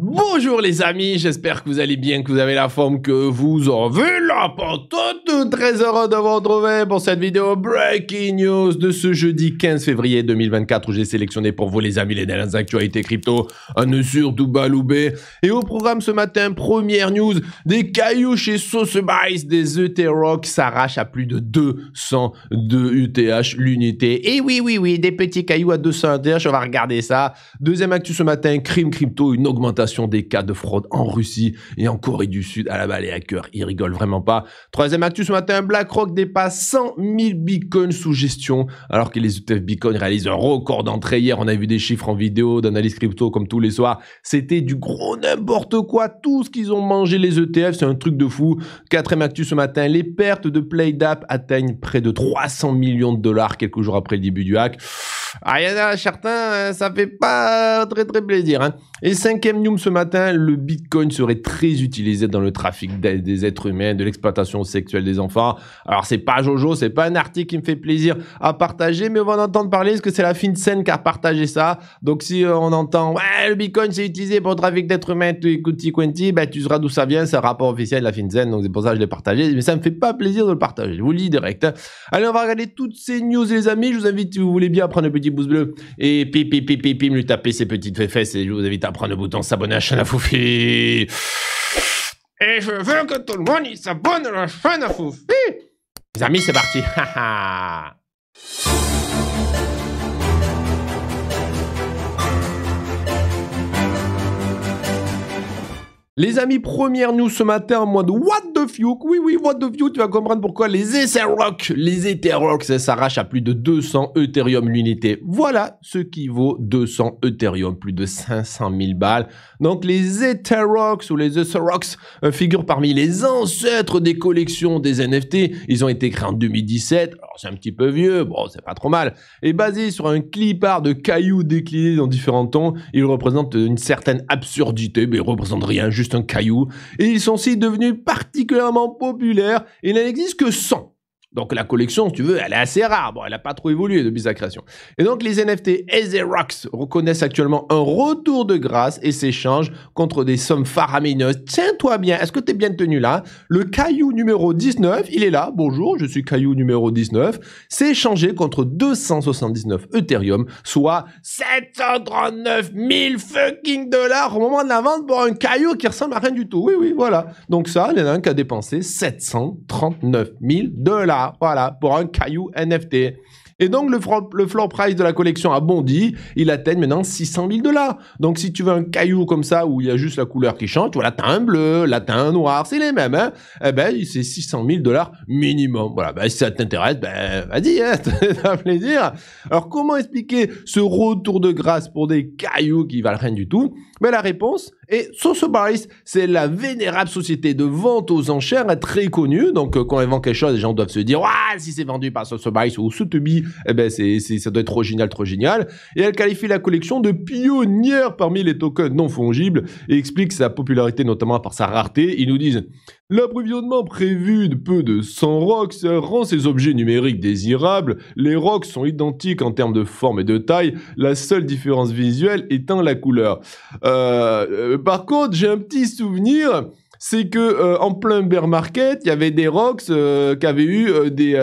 Bonjour les amis, j'espère que vous allez bien, que vous avez la forme que vous en avez la est Très heureux de vous retrouver pour cette vidéo Breaking News de ce jeudi 15 février 2024 où j'ai sélectionné pour vous les amis les dernières actualités crypto, un usure Loubé. Et au programme ce matin, première news, des cailloux chez Sotheby's, des e Rock s'arrachent à plus de de UTH e l'unité. Et oui, oui, oui, des petits cailloux à 200 UTH, e on va regarder ça. Deuxième actu ce matin, crime crypto, une augmentation des cas de fraude en Russie et en Corée du Sud. À la balle et à cœur, ils rigolent vraiment pas. Troisième actu ce matin, BlackRock dépasse 100 000 bitcoins sous gestion, alors que les ETF bitcoin réalisent un record d'entrée hier. On a vu des chiffres en vidéo d'analyse crypto comme tous les soirs. C'était du gros n'importe quoi. Tout ce qu'ils ont mangé les ETF, c'est un truc de fou. Quatrième actu ce matin, les pertes de PlayDAP atteignent près de 300 millions de dollars quelques jours après le début du hack. Ah, il y certains, hein, ça fait pas très très plaisir. Hein. Et cinquième news ce matin, le Bitcoin serait très utilisé dans le trafic des êtres humains, de l'exploitation sexuelle des enfants. Alors c'est pas Jojo, c'est pas un article qui me fait plaisir à partager, mais on va en entendre parler parce que c'est la FinCEN qui a partagé ça. Donc si euh, on entend ouais, le Bitcoin c'est utilisé pour le trafic d'êtres humains, tu T-Quinty, bah tu sauras d'où ça vient, c'est un rapport officiel de la FinCEN, donc c'est pour ça que je l'ai partagé. Mais ça me fait pas plaisir de le partager, je vous le dis direct. Hein. Allez, on va regarder toutes ces news les amis. Je vous invite, si vous voulez bien, à prendre le petit pouce bleu et pipi, pipi, lui taper ses petites fesses et je vous invite à prendre le bouton s'abonner à la chaîne à Foufi. Et je veux que tout le monde s'abonne à la chaîne à Foufi. Les amis, c'est parti. Les amis, première news ce matin, en mode What the oui, oui, What the Fuck, tu vas comprendre pourquoi les Etherrock, les Etherrock, ça à plus de 200 Ethereum l'unité. Voilà ce qui vaut 200 Ethereum, plus de 500 000 balles. Donc les Rocks ou les Etherox euh, figurent parmi les ancêtres des collections des NFT. Ils ont été créés en 2017. Alors c'est un petit peu vieux, bon, c'est pas trop mal. Et basé sur un clipart de cailloux déclinés dans différents tons, ils représentent une certaine absurdité, mais ils représentent rien, juste un caillou. Et ils sont aussi devenus particulièrement particulièrement populaire et il n'en existe que 100. Donc la collection, si tu veux, elle est assez rare. Bon, elle n'a pas trop évolué depuis sa création. Et donc les NFT Azerox reconnaissent actuellement un retour de grâce et s'échangent contre des sommes faramineuses. Tiens-toi bien, est-ce que tu es bien tenu là Le caillou numéro 19, il est là. Bonjour, je suis caillou numéro 19. C'est échangé contre 279 Ethereum, soit 739 000 fucking dollars au moment de la vente pour un caillou qui ressemble à rien du tout. Oui, oui, voilà. Donc ça, il y en a qui a dépensé 739 000 dollars voilà, pour un caillou NFT. Et donc, le, le floor price de la collection a bondi. Il atteint maintenant 600 000 dollars. Donc, si tu veux un caillou comme ça, où il y a juste la couleur qui change, tu vois, là, as un bleu, là, t'as un noir, c'est les mêmes, hein. Eh ben, c'est 600 000 dollars minimum. Voilà, ben, si ça t'intéresse, ben, vas-y, c'est hein, un plaisir. Alors, comment expliquer ce retour de grâce pour des cailloux qui valent rien du tout? Ben, la réponse, et Sotheby's, c'est la vénérable société de vente aux enchères très connue. Donc, euh, quand elle vend quelque chose, les gens doivent se dire, wa si c'est vendu par Sotheby's ou Sotheby, eh ben, c'est, ça doit être trop génial, trop génial. Et elle qualifie la collection de pionnière parmi les tokens non fongibles et explique sa popularité notamment par sa rareté. Ils nous disent, L'approvisionnement prévu de peu de 100 rocks rend ces objets numériques désirables. Les rocks sont identiques en termes de forme et de taille, la seule différence visuelle étant la couleur. Euh, euh, par contre, j'ai un petit souvenir c'est que euh, en plein bear market, il y avait des rocks qui avaient eu des,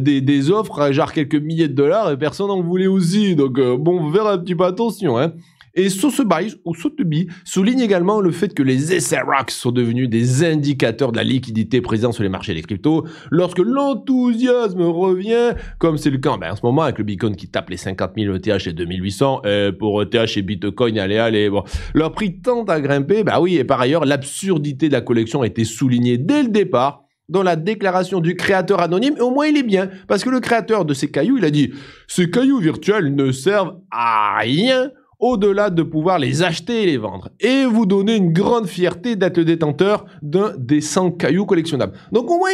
des, offres à genre quelques milliers de dollars et personne n'en voulait aussi. Donc bon, on verra un petit peu attention. Hein. Et Sotheby's, ou be souligne également le fait que les SRX sont devenus des indicateurs de la liquidité présente sur les marchés des cryptos lorsque l'enthousiasme revient, comme c'est le cas ben, en ce moment avec le Bitcoin qui tape les 50 000 ETH et 2800, euh, pour ETH et Bitcoin, allez, allez, bon. Leur prix tente à grimper, bah oui, et par ailleurs, l'absurdité de la collection a été soulignée dès le départ dans la déclaration du créateur anonyme, et au moins il est bien, parce que le créateur de ces cailloux, il a dit, ces cailloux virtuels ne servent à rien au-delà de pouvoir les acheter et les vendre. Et vous donner une grande fierté d'être le détenteur d'un des 100 cailloux collectionnables. Donc au moins,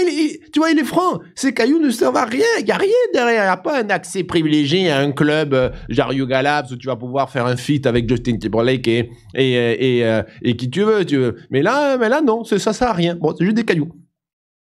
tu vois, il est franc. Ces cailloux ne servent à rien. Il n'y a rien derrière. Il n'y a pas un accès privilégié à un club, euh, genre où tu vas pouvoir faire un feat avec Justin Timberlake et, et, euh, euh, et, qui tu veux, tu veux. Mais là, mais là non, ça ne sert à rien. c'est juste des cailloux.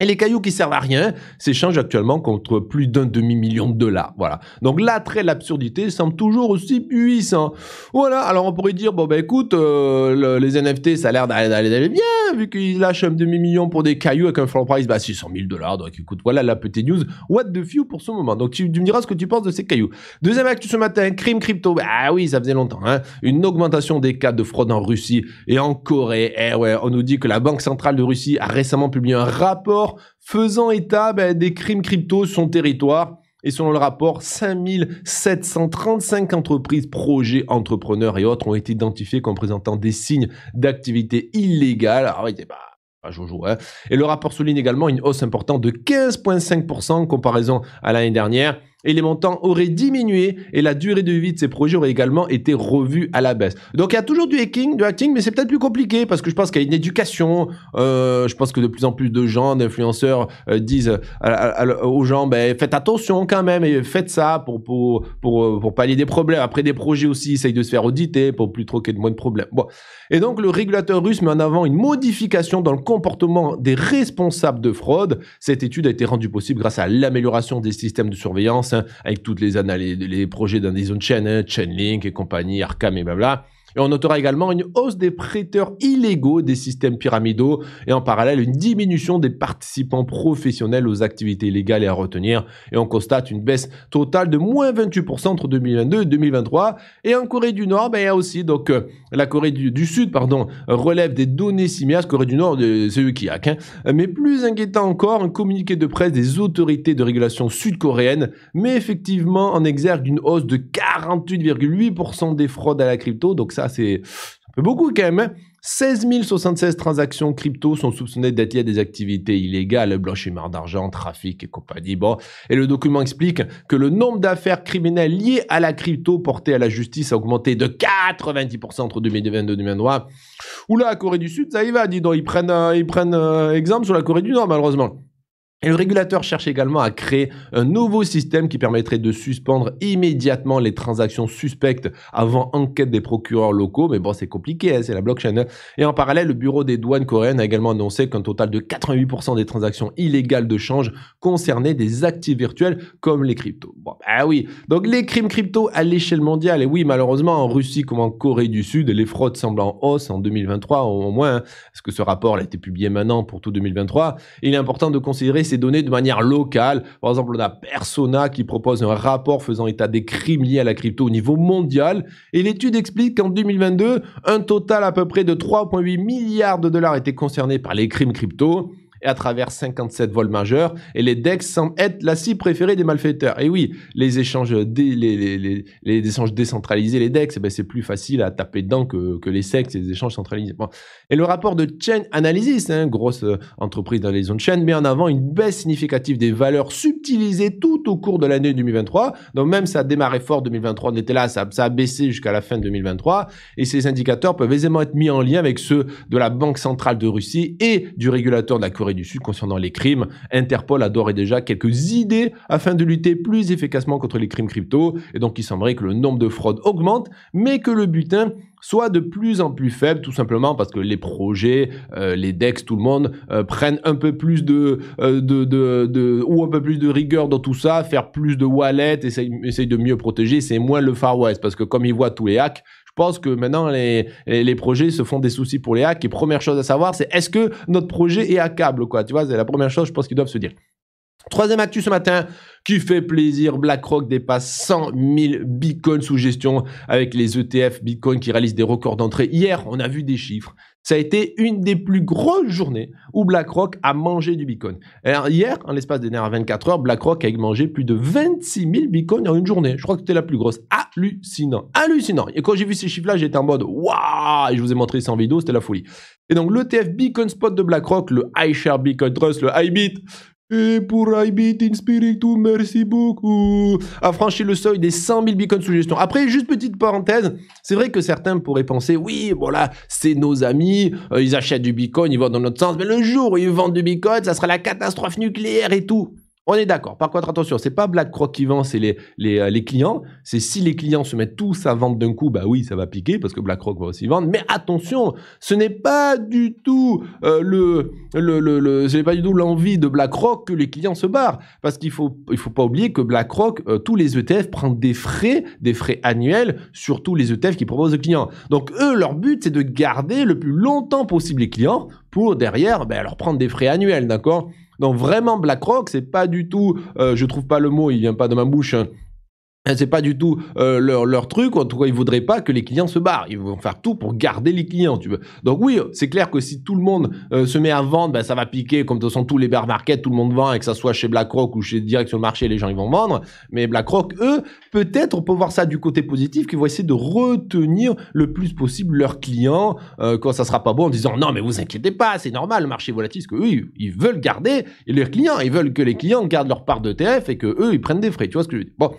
Et les cailloux qui servent à rien s'échangent actuellement contre plus d'un demi-million de dollars. Voilà. Donc l'attrait, l'absurdité semble toujours aussi puissant. Voilà. Alors on pourrait dire, bon ben écoute, euh, les NFT, ça a l'air d'aller bien, vu qu'ils lâchent un demi-million pour des cailloux avec un floor price, bah 600 000 dollars. Donc écoute, voilà la petite news. What the few pour ce moment. Donc tu, me diras ce que tu penses de ces cailloux. Deuxième actu ce matin, crime crypto. Bah oui, ça faisait longtemps. Hein. Une augmentation des cas de fraude en Russie et en Corée. Eh ouais, on nous dit que la Banque Centrale de Russie a récemment publié un rapport faisant état ben, des crimes crypto sur son territoire. Et selon le rapport, 5735 entreprises, projets, entrepreneurs et autres ont été identifiés comme présentant des signes d'activité illégale. Alors, ah hein. Et le rapport souligne également une hausse importante de 15,5% en comparaison à l'année dernière et les montants auraient diminué et la durée de vie de ces projets aurait également été revue à la baisse. Donc il y a toujours du hacking, du hacking, mais c'est peut-être plus compliqué parce que je pense qu'il y a une éducation. Euh, je pense que de plus en plus de gens, d'influenceurs euh, disent aux gens, ben, faites attention quand même et faites ça pour, pour, pour, pallier des problèmes. Après des projets aussi, essayent de se faire auditer pour plus troquer de moins de problèmes. Bon. Et donc le régulateur russe met en avant une modification dans le comportement des responsables de fraude. Cette étude a été rendue possible grâce à l'amélioration des systèmes de surveillance avec toutes les, les projets dans des zones chaînes, Chainlink et compagnie, arcam et blabla. Et on notera également une hausse des prêteurs illégaux des systèmes pyramidaux et en parallèle une diminution des participants professionnels aux activités illégales et à retenir. Et on constate une baisse totale de moins 28% entre 2022 et 2023. Et en Corée du Nord, ben, il y a aussi donc euh, la Corée du, Sud, pardon, relève des données similaires. Corée du Nord, euh, c'est eux qui hein. Mais plus inquiétant encore, un communiqué de presse des autorités de régulation sud coréenne met effectivement en exergue une hausse de 48,8% des fraudes à la crypto. Donc ça, c'est un peu beaucoup quand même. 16 hein. 076 transactions crypto sont soupçonnées d'être liées à des activités illégales, blanchiment d'argent, trafic et compagnie. Bon, et le document explique que le nombre d'affaires criminelles liées à la crypto portées à la justice a augmenté de 90% entre 2022 et 2023. Oula, Corée du Sud, ça y va, dis donc, ils prennent, euh, ils prennent euh, exemple sur la Corée du Nord, malheureusement. Et le régulateur cherche également à créer un nouveau système qui permettrait de suspendre immédiatement les transactions suspectes avant enquête des procureurs locaux. Mais bon, c'est compliqué, hein, c'est la blockchain. Hein. Et en parallèle, le bureau des douanes coréennes a également annoncé qu'un total de 88% des transactions illégales de change concernaient des actifs virtuels comme les cryptos. Bon, bah oui. Donc les crimes crypto à l'échelle mondiale. Et oui, malheureusement, en Russie comme en Corée du Sud, les fraudes semblent en hausse en 2023 au moins. Hein. parce que ce rapport a été publié maintenant pour tout 2023. Il est important de considérer ces données de manière locale. Par exemple, on a Persona qui propose un rapport faisant état des crimes liés à la crypto au niveau mondial. Et l'étude explique qu'en 2022, un total à peu près de 3,8 milliards de dollars étaient concernés par les crimes crypto et à travers 57 vols majeurs. Et les DEX semblent être la cible préférée des malfaiteurs. Et oui, les échanges, des les, échanges décentralisés, les DEX, eh ben c'est plus facile à taper dedans que, que les SEX et les échanges centralisés. Et le rapport de Chain Analysis, hein, grosse euh, entreprise dans les zones chain, met en avant une baisse significative des valeurs subtilisées tout au cours de l'année 2023. Donc même ça a démarré fort 2023, on était là, ça, a baissé jusqu'à la fin 2023. Et ces indicateurs peuvent aisément être mis en lien avec ceux de la Banque centrale de Russie et du régulateur de la du Sud concernant les crimes. Interpol adorait déjà quelques idées afin de lutter plus efficacement contre les crimes crypto, et donc il semblerait que le nombre de fraudes augmente, mais que le butin soit de plus en plus faible, tout simplement parce que les projets, euh, les DEX, tout le monde euh, prennent un peu plus euh, de, de, ou un peu plus de rigueur dans tout ça, faire plus de wallets, essayer de mieux protéger, c'est moins le Far West, parce que comme ils voient tous les hacks, pense que maintenant, les, les, projets se font des soucis pour les hacks. Et première chose à savoir, c'est est-ce que notre projet est hackable, quoi Tu vois, c'est la première chose, je pense qu'ils doivent se dire. Troisième actu ce matin qui fait plaisir, BlackRock dépasse 100 000 bitcoins sous gestion avec les ETF Bitcoin qui réalisent des records d'entrée. Hier, on a vu des chiffres. Ça a été une des plus grosses journées où BlackRock a mangé du Bitcoin. hier, en l'espace des dernières 24 heures, BlackRock a mangé plus de 26 000 Bitcoins en une journée. Je crois que c'était la plus grosse. Hallucinant. Hallucinant. Et quand j'ai vu ces chiffres-là, j'étais en mode waouh Et je vous ai montré ça en vidéo, c'était la folie. Et donc l'ETF Beacon Spot de BlackRock, le iShare bitcoin Trust, le beat », et pour I Beat in merci beaucoup. A franchi le seuil des 100 000 bitcoins sous gestion. Après, juste petite parenthèse, c'est vrai que certains pourraient penser, oui, voilà, c'est nos amis, euh, ils achètent du bitcoin, ils vont dans notre sens, mais le jour où ils vendent du bitcoin, ça sera la catastrophe nucléaire et tout. On est d'accord. Par contre, attention, c'est pas BlackRock qui vend, c'est les, euh, les, clients. C'est si les clients se mettent tous à vendre d'un coup, bah oui, ça va piquer parce que BlackRock va aussi vendre. Mais attention, ce n'est pas du tout euh, le, le, le, pas l'envie de BlackRock que les clients se barrent. Parce qu'il faut, il faut pas oublier que BlackRock, euh, tous les ETF prennent des frais, des frais annuels sur tous les ETF qui proposent aux clients. Donc eux, leur but, c'est de garder le plus longtemps possible les clients pour derrière, ben, leur prendre des frais annuels, d'accord? Donc vraiment BlackRock, c'est pas du tout, euh, je trouve pas le mot, il vient pas de ma bouche. Hein. Hein, c'est pas du tout euh, leur, leur, truc. En tout cas, ils voudraient pas que les clients se barrent. Ils vont faire tout pour garder les clients. Tu veux. Donc oui, c'est clair que si tout le monde euh, se met à vendre, ben, ça va piquer. Comme de toute façon, tous les bear markets, tout le monde vend, et que ça soit chez BlackRock ou chez direct sur le marché, les gens ils vont vendre. Mais BlackRock, eux, peut-être on peut voir ça du côté positif, qu'ils vont essayer de retenir le plus possible leurs clients euh, quand ça sera pas bon, en disant non mais vous inquiétez pas, c'est normal, le marché volatile, que eux ils veulent garder leurs clients, ils veulent que les clients gardent leur part de TF et que eux ils prennent des frais. Tu vois ce que je veux dire Bon.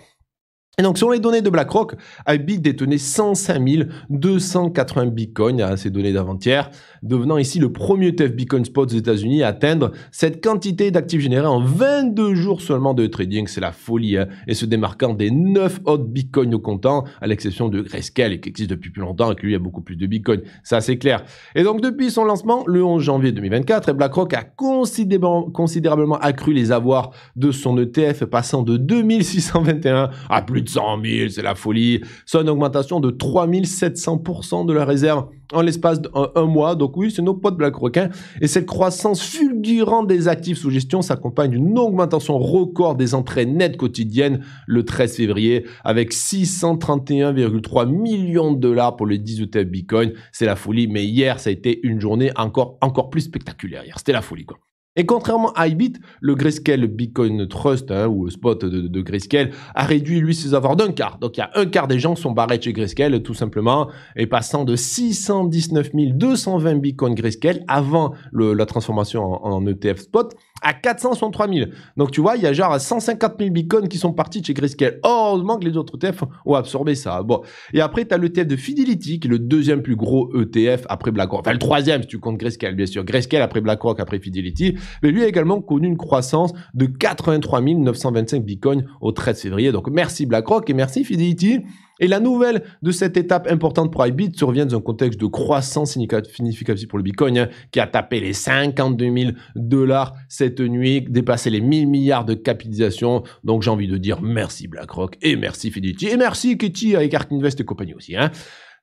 Et donc, sur les données de BlackRock, iBit détenait 105 280 bitcoins à hein, ces données d'avant-hier, devenant ici le premier ETF Bitcoin Spot aux États-Unis à atteindre cette quantité d'actifs générés en 22 jours seulement de trading. C'est la folie, hein, et se démarquant des 9 autres bitcoins au comptant, à l'exception de Grayscale, qui existe depuis plus longtemps et qui lui a beaucoup plus de bitcoins. Ça, c'est clair. Et donc, depuis son lancement, le 11 janvier 2024, BlackRock a considérablement accru les avoirs de son ETF, passant de 2621 à plus plus 100 000, c'est la folie. C'est une augmentation de 3700% de la réserve en l'espace d'un mois. Donc oui, c'est nos potes BlackRock. Hein. Et cette croissance fulgurante des actifs sous gestion s'accompagne d'une augmentation record des entrées nettes quotidiennes le 13 février avec 631,3 millions de dollars pour le 18e Bitcoin. C'est la folie. Mais hier, ça a été une journée encore, encore plus spectaculaire. Hier, c'était la folie, quoi. Et contrairement à Ibit, le Grayscale Bitcoin Trust, hein, ou le spot de, Grayscale, a réduit lui ses avoirs d'un quart. Donc il y a un quart des gens sont barrés chez Grayscale, tout simplement, et passant de 619 220 Bitcoin Grayscale avant la transformation en ETF e spot à 463 000. Donc tu vois, il y a genre 150 000 bitcoins qui sont partis de chez Grayscale. Heureusement que les autres ETF ont absorbé ça. Bon. Et après, tu as l'ETF de Fidelity, qui est le deuxième plus gros ETF après BlackRock. Enfin, le troisième, si tu comptes Grayscale, bien sûr. Grayscale après BlackRock, après Fidelity. Mais lui a également connu une croissance de 83 925 bitcoins au 13 février. Donc merci BlackRock et merci Fidelity. Et la nouvelle de cette étape importante pour iBit survient dans un contexte de croissance significative pour le Bitcoin, hein, qui a tapé les 52 000 dollars cette nuit, dépassé les 1000 milliards de capitalisation. Donc j'ai envie de dire merci BlackRock et merci Fidelity et merci Kitty avec Art Invest et compagnie aussi. Hein.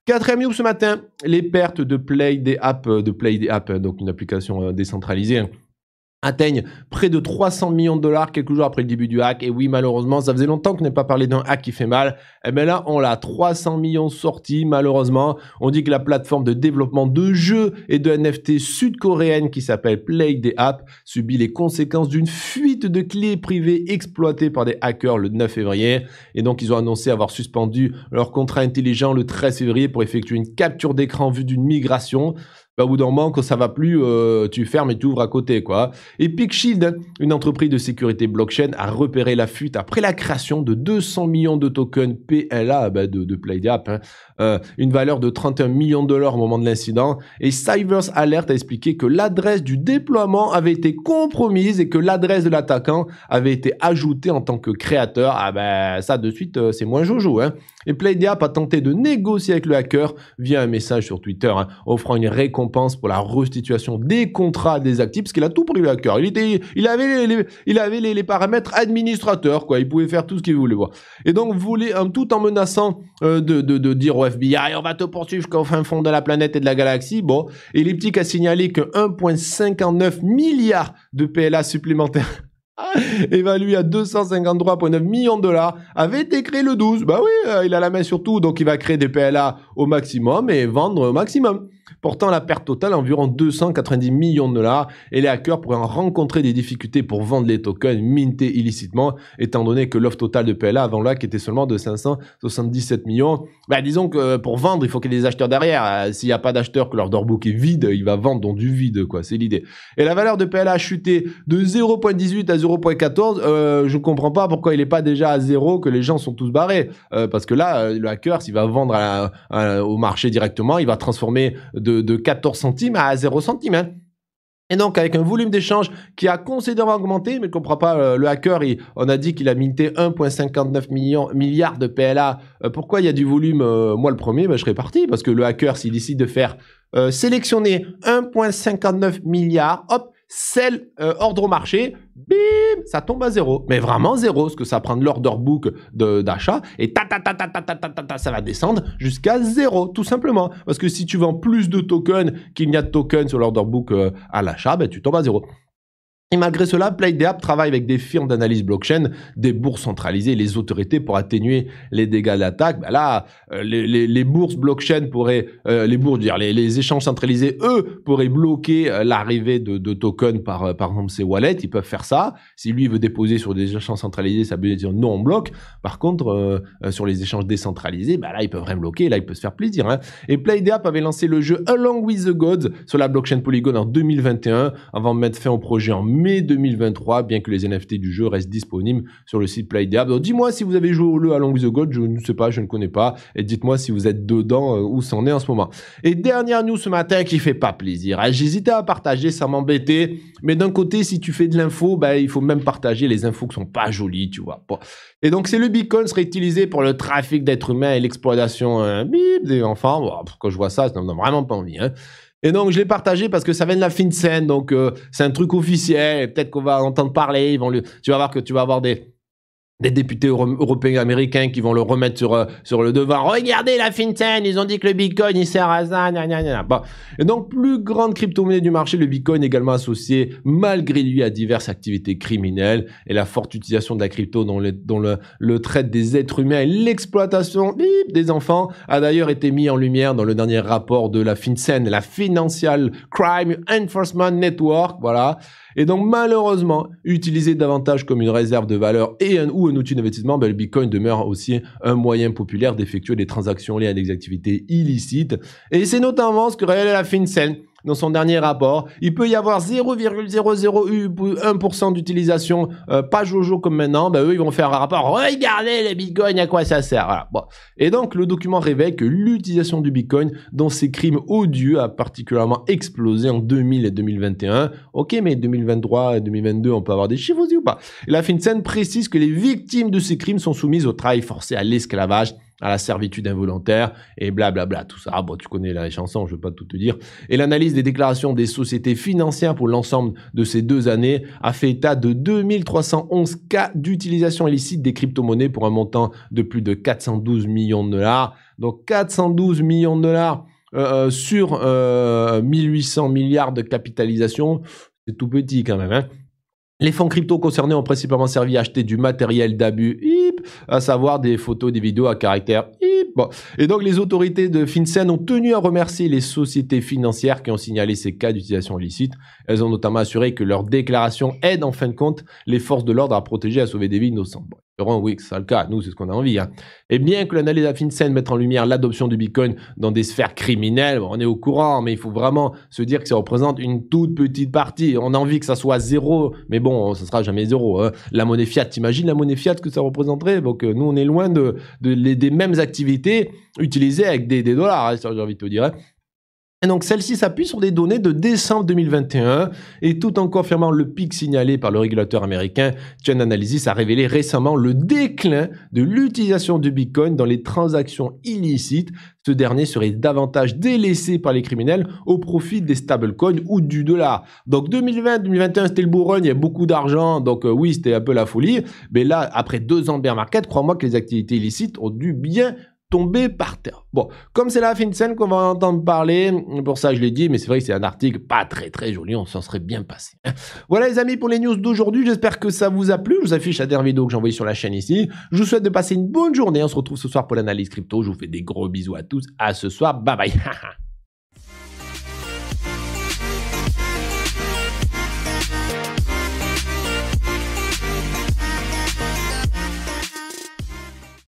Quatrième news ce matin, les pertes de Play des apps, de Play des App, donc une application euh, décentralisée. Hein atteignent près de 300 millions de dollars quelques jours après le début du hack. Et oui, malheureusement, ça faisait longtemps qu'on n'est pas parlé d'un hack qui fait mal. Et eh bien là, on l'a 300 millions sortis, malheureusement. On dit que la plateforme de développement de jeux et de NFT sud-coréenne qui s'appelle Play des App subit les conséquences d'une fuite de clés privées exploitées par des hackers le 9 février. Et donc, ils ont annoncé avoir suspendu leur contrat intelligent le 13 février pour effectuer une capture d'écran vue d'une migration. Bah, au bout d'un moment, quand ça va plus, euh, tu fermes et tu ouvres à côté, quoi. Et PicShield, une entreprise de sécurité blockchain, a repéré la fuite après la création de 200 millions de tokens PLA bah, de, de hein. euh, une valeur de 31 millions de dollars au moment de l'incident. Et Cybers Alert a expliqué que l'adresse du déploiement avait été compromise et que l'adresse de l'attaquant avait été ajoutée en tant que créateur. Ah ben, ça de suite, euh, c'est moins jojo, hein. Et PlayDap a tenté de négocier avec le hacker via un message sur Twitter, hein, offrant une récompense pense, pour la restitution des contrats des actifs, parce qu'il a tout pris à cœur. Il, était, il avait, les, il avait les, paramètres administrateurs, quoi. Il pouvait faire tout ce qu'il voulait. Quoi. Et donc, voulait, tout en menaçant euh, de, de, dire au FBI, on va te poursuivre jusqu'au fin fond de la planète et de la galaxie. Bon, Elliptique a signalé que 1,59 milliard de PLA supplémentaires évalué à 253,9 millions de dollars, avait été créé le 12. Bah oui, euh, il a la main sur tout, donc il va créer des PLA au maximum et vendre au maximum portant la perte totale environ 290 millions de dollars et les hackers pourraient rencontrer des difficultés pour vendre les tokens mintés illicitement étant donné que l'offre totale de PLA avant là qui était seulement de 577 millions. Bah, disons que euh, pour vendre, il faut qu'il y ait des acheteurs derrière. Euh, s'il n'y a pas d'acheteurs, que leur doorbook est vide, il va vendre dans du vide, quoi. C'est l'idée. Et la valeur de PLA a chuté de 0.18 à 0.14. Je euh, je comprends pas pourquoi il n'est pas déjà à zéro, que les gens sont tous barrés. parce que là, le hacker, s'il va vendre à au marché directement, il va transformer de, 14 centimes à 0 centimes. Hein. Et donc, avec un volume d'échange qui a considérablement augmenté, mais ne comprends pas, euh, le hacker, on a dit qu'il a minté 1,59 milliards de PLA. Euh, pourquoi il y a du volume euh, Moi, le premier, ben, je serais parti, parce que le hacker, s'il décide de faire sélectionner 1,59 milliards, hop, celle euh, ordre au marché, bim, ça tombe à zéro. Mais vraiment zéro, ce que ça prend de l'order book d'achat, et ta ta ta ta ta ta ta ça va descendre jusqu'à zéro, tout simplement. Parce que si tu vends plus de tokens qu'il n'y a de tokens sur l'order book euh, à l'achat, ben, tu tombes à zéro. Et malgré cela, PlayDApp travaille avec des firmes d'analyse blockchain, des bourses centralisées, les autorités pour atténuer les dégâts d'attaque. Ben là, euh, les, bourses blockchain pourraient, euh, les bourses, dire les, échanges centralisés, eux, pourraient bloquer euh, l'arrivée de, tokens par par exemple ces wallets. Ils peuvent faire ça. Si lui veut déposer sur des échanges centralisés, ça veut dire non on bloque. Par contre, sur les échanges décentralisés, ben là ils peuvent rien bloquer. Là il peut se faire plaisir. Hein. Et PlayDApp avait lancé le jeu Along with the Gods sur la blockchain Polygon en 2021 avant de mettre fin au projet en mai 2023, bien que les NFT du jeu restent disponibles sur le site Play Donc dis-moi si vous avez joué au jeu à Long the God, je ne sais pas, je ne connais pas, et dites-moi si vous êtes dedans, euh, où c'en est en ce moment. Et dernière news ce matin qui fait pas plaisir. Hein. J'hésitais à partager, ça m'embêtait, mais d'un côté, si tu fais de l'info, bah, il faut même partager les infos qui sont pas jolies, tu vois. Et donc c'est le Bitcoin serait utilisé pour le trafic d'êtres humains et l'exploitation euh, des enfants. quand je vois ça, ça donne vraiment pas envie. Hein. Et donc, je l'ai partagé parce que ça vient de la fin scène. Donc, euh, c'est un truc officiel. Peut-être qu'on va entendre parler. Ils vont Tu vas voir que tu vas avoir des des députés européens européens américains qui vont le remettre sur, euh, sur le devant. Regardez la FinCEN, ils ont dit que le Bitcoin, il sert à ça, Et donc, plus grande crypto-monnaie du marché, le Bitcoin également associé, malgré lui, à diverses activités criminelles et la forte utilisation de la crypto dont, le dont le, le traite des êtres humains et l'exploitation des enfants a d'ailleurs été mis en lumière dans le dernier rapport de la FinCEN, la Financial Crime Enforcement Network, voilà, et donc malheureusement, utilisé davantage comme une réserve de valeur et un, ou un outil d'investissement, ben, le Bitcoin demeure aussi un moyen populaire d'effectuer des transactions liées à des activités illicites. Et c'est notamment ce que révèle la FinCEN dans son dernier rapport. Il peut y avoir 0,001% d'utilisation, euh, pas Jojo comme maintenant. Ben, eux, ils vont faire un rapport. Regardez les bitcoins, à quoi ça sert voilà. Et donc, le document révèle que l'utilisation du bitcoin dans ces crimes odieux a particulièrement explosé en 2000 et 2021. Ok, mais 2023 et 2022, on peut avoir des chiffres aussi ou pas La FinCEN précise que les victimes de ces crimes sont soumises au travail forcé, à l'esclavage à la servitude involontaire et blablabla, bla bla, tout ça. Ah, bon, tu connais la chanson, je ne vais pas tout te dire. Et l'analyse des déclarations des sociétés financières pour l'ensemble de ces deux années a fait état de 2311 cas d'utilisation illicite des crypto-monnaies pour un montant de plus de 412 millions de dollars. Donc 412 millions de dollars euh, euh, sur 1800 euh, milliards de capitalisation, c'est tout petit quand même. Hein. Les fonds crypto concernés ont principalement servi à acheter du matériel d'abus à savoir des photos, des vidéos à caractère. Et donc, les autorités de FinCEN ont tenu à remercier les sociétés financières qui ont signalé ces cas d'utilisation illicite. Elles ont notamment assuré que leur déclaration aide en fin de compte les forces de l'ordre à protéger et à sauver des vies innocentes oui, c'est le cas. Nous, c'est ce qu'on a envie. Hein. Et bien que l'analyse de la FinCEN mette en lumière l'adoption du Bitcoin dans des sphères criminelles, on est au courant, mais il faut vraiment se dire que ça représente une toute petite partie. On a envie que ça soit zéro, mais bon, ça sera jamais zéro. Hein. La monnaie fiat, t'imagines la monnaie fiat que ça représenterait Donc, euh, nous, on est loin de, des mêmes activités utilisées avec des, dollars, hein, j'ai envie de te dire. Et donc celle-ci s'appuie sur des données de décembre 2021 et tout en confirmant le pic signalé par le régulateur américain, Chain Analysis a révélé récemment le déclin de l'utilisation du Bitcoin dans les transactions illicites. Ce dernier serait davantage délaissé par les criminels au profit des stablecoins ou du dollar. Donc 2020-2021 c'était le bourrin, il y a beaucoup d'argent, donc euh, oui c'était un peu la folie. Mais là, après deux ans de bear market, crois-moi que les activités illicites ont dû bien tomber par terre. Bon, comme c'est la fin de scène qu'on va entendre parler, pour ça je l'ai dit, mais c'est vrai que c'est un article pas très très joli, on s'en serait bien passé. Voilà les amis pour les news d'aujourd'hui, j'espère que ça vous a plu, je vous affiche la dernière vidéo que j'ai envoyée sur la chaîne ici, je vous souhaite de passer une bonne journée, on se retrouve ce soir pour l'analyse crypto, je vous fais des gros bisous à tous, à ce soir, bye bye